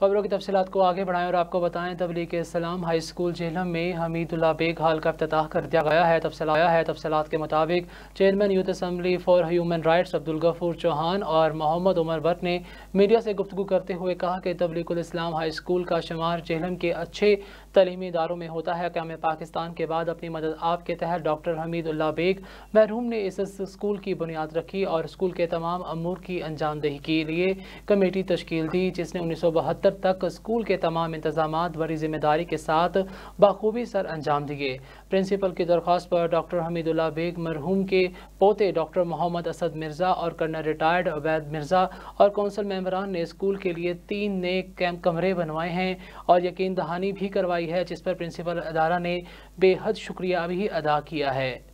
खबरों की तफसीत को आगे बढ़ाएं और आपको बताएं तबलीग इस्लाम हाई स्कूल जेहलम में हमीदुल्ला बेग हाल का अफ्त कर दिया गया है तफसलाया है तफसलत के मुताबिक chairman youth assembly for human rights Abdul Gafoor Chauhan और मोहम्मद उमर भट्ट ने मीडिया से गुफ्तु करते हुए कहा कि तबलीग इस्लाम हाई स्कूल का शुमार जेहलम के अच्छे तलीमी इदारों में होता है क्या पाकिस्तान के बाद अपनी मदद आप के तहत डॉक्टर हमीदुल्ला बेग महरूम ने इस स्कूल की बुनियाद रखी और स्कूल के तमाम अमूर की अनजामदही के लिए कमेटी तश्ील दी जिसने उन्नीस सौ बहत्तर दफ्तर तक स्कूल के तमाम इंतजाम बड़ी जिम्मेदारी के साथ बखूबी सर अंजाम दिए प्रिंसिपल की दरख्वास्त पर डॉक्टर हमीदुल्ला बेग मरहूम के पोते डॉक्टर मोहम्मद असद मिर्ज़ा और कर्नल रिटायर्ड अवैध मिर्ज़ा और कौंसिल मेम्बरान ने स्कूल के लिए तीन नए कैंप कमरे बनवाए हैं और यकीन दहानी भी करवाई है जिस पर प्रिंसिपल अदारा ने बेहद शुक्रिया भी अदा किया है